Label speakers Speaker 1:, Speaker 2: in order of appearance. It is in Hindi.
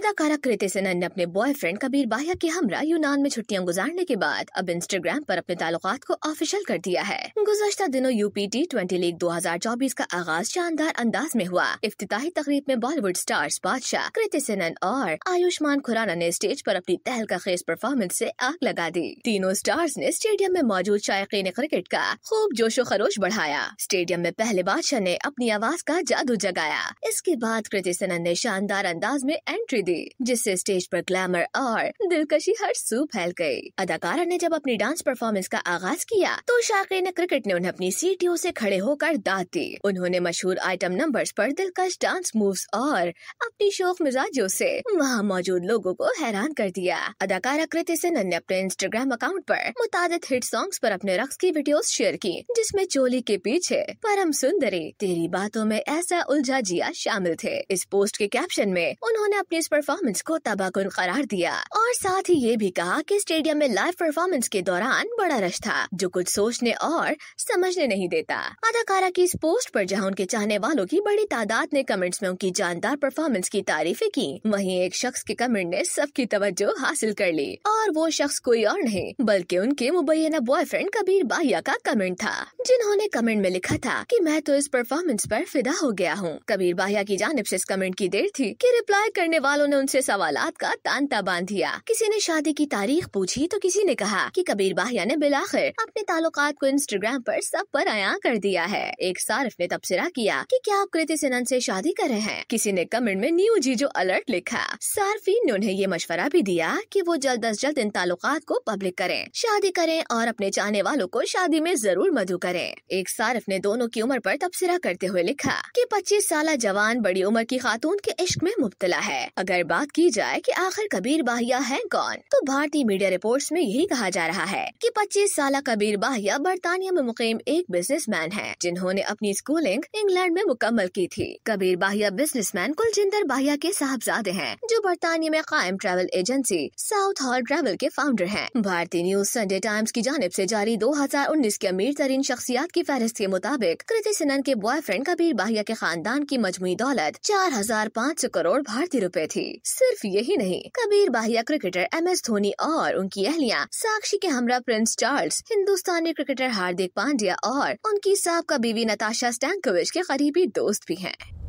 Speaker 1: अदाकारा कृति सेनन ने अपने बॉयफ्रेंड कबीर बाहिया के हमरा यूनान में छुट्टियां गुजारने के बाद अब इंस्टाग्राम पर अपने ताल्लुकात को ऑफिशियल कर दिया है गुजशत दिनों यूपी टी ट्वेंटी लीग 2024 का आगाज शानदार अंदाज में हुआ इफ्ती तकरीब में बॉलीवुड स्टार्स बादशाह कृति सेनन और आयुष्मान खुराना ने स्टेज आरोप अपनी तहल का खेज परफॉर्मेंस ऐसी आग लगा दी तीनों स्टार्स ने स्टेडियम में मौजूद शायक क्रिकेट का खूब जोशो खरोश बढ़ाया स्टेडियम में पहले बादशाह ने अपनी आवाज का जादू जगाया इसके बाद कृति सेनन ने शानदार अंदाज में एंट्री दी जिससे स्टेज पर ग्लैमर और दिलकशी हर सू फैल गई अदाकारा ने जब अपनी डांस परफॉर्मेंस का आगाज किया तो शाकिर क्रिकेट ने उन्हें अपनी सीटियों से खड़े होकर दाद दी उन्होंने मशहूर आइटम नंबर्स पर दिलकश डांस मूव्स और अपनी शोक मिजाजों से वहाँ मौजूद लोगों को हैरान कर दिया अदाकारा कृति सेनन ने अपने इंस्टाग्राम अकाउंट पर मुताद हिट सॉन्ग्स पर अपने रक्स की वीडियो शेयर की जिसमें चोली के पीछे परम सुंदरी तेरी बातों में ऐसा उलझा जिया शामिल थे इस पोस्ट के कैप्शन में उन्होंने अपनी इस पर परफॉर्मेंस को तबाहकुन करार दिया और साथ ही ये भी कहा कि स्टेडियम में लाइव परफॉर्मेंस के दौरान बड़ा रश था जो कुछ सोचने और समझने नहीं देता अदाकारा की इस पोस्ट पर जहां उनके चाहने वालों की बड़ी तादाद ने कमेंट्स में उनकी जानदार परफॉर्मेंस की तारीफे की वही एक शख्स के कमेंट ने सबकी तवज्जो हासिल कर ली और वो शख्स कोई और नहीं बल्कि उनके मुबैना बॉयफ्रेंड कबीर बाहिया का कमेंट था जिन्होंने कमेंट में लिखा था की मैं तो इस परफॉर्मेंस आरोप फिदा हो गया हूँ कबीर बाहिया की जानब ऐसी इस कमेंट की देर थी की रिप्लाई करने वालों ने उनसे सवाल का तांता बांध दिया किसी ने शादी की तारीख पूछी तो किसी ने कहा कि कबीर बाहिया ने बिलाखिर अपने ताल्लुकात को इंस्टाग्राम पर सब पर आया कर दिया है एक सार्फ ने तबसरा किया कि क्या आप कृति सेनन से शादी कर रहे हैं किसी ने कमेंट में न्यू जीजो अलर्ट लिखा सार्फिन ने उन्हें ये मशवरा भी दिया की वो जल्द अज जल्द इन ताल्लुकात को पब्लिक करें शादी करें और अपने चाहने वालों को शादी में जरूर मधु करें एक सार्फ ने दोनों की उम्र पर तबसरा करते हुए लिखा कि 25 साल जवान बड़ी उम्र की खातून के इश्क में मुबतला है अगर अगर बात की जाए कि आखिर कबीर बाहिया है कौन तो भारतीय मीडिया रिपोर्ट्स में यही कहा जा रहा है कि 25 साल कबीर बाहिया बरतानिया में मुकम एक बिजनेसमैन है जिन्होंने अपनी स्कूलिंग इंग्लैंड में मुकम्मल की थी कबीर बाहिया बिजनेसमैन कुलजिंदर बाहिया के साहबजादे हैं जो बरतानिया में कायम travel agency Southall travel के फाउंडर है भारतीय न्यूज संडे टाइम्स की जानब ऐसी जारी दो हजार उन्नीस के अमीर तरीन शख्सियात की फहरिस्त के मुताबिक कृति सिन्हन के बॉयफ्रेंड कबीर बाहिया के खानदान की मजमू दौलत चार हजार पाँच सौ करोड़ भारतीय रूपए थी थी सिर्फ यही नहीं Kabir Bahia cricketer M S Dhoni और उनकी अहलिया साक्षी के हमरा प्रिंस चार्ल्स हिंदुस्तानी क्रिकेटर हार्दिक पांड्या और उनकी का बीवी नताशा स्टैंकोविच के करीबी दोस्त भी हैं